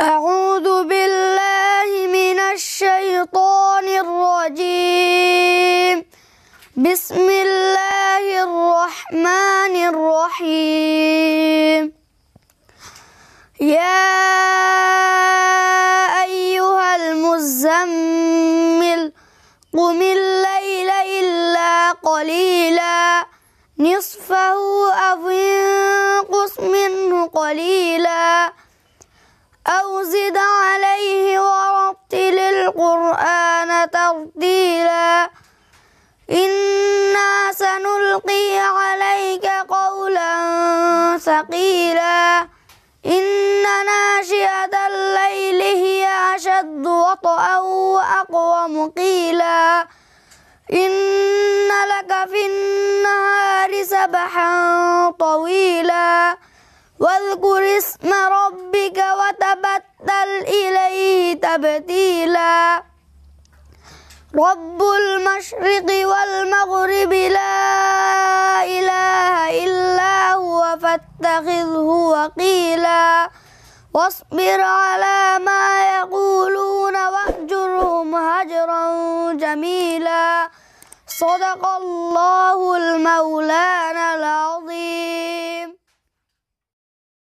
أعوذ بالله من الشيطان الرجيم بسم الله الرحمن الرحيم يا أيها المزمل قم الليل إلا قليلا نصفه أو أو زد عليه ورتل القرآن ترتيلا إنا سنلقي عليك قولا ثقيلا إن ناشئة الليل هي أشد وطئا وأقوم قيلا إن لك في النهار سبحا طويلا واذكر اسم ربك وتبتل إليه تبتيلا رب المشرق والمغرب لا إله إلا هو فاتخذه وقيلا واصبر على ما يقولون واهجرهم هجرا جميلا صدق الله المولى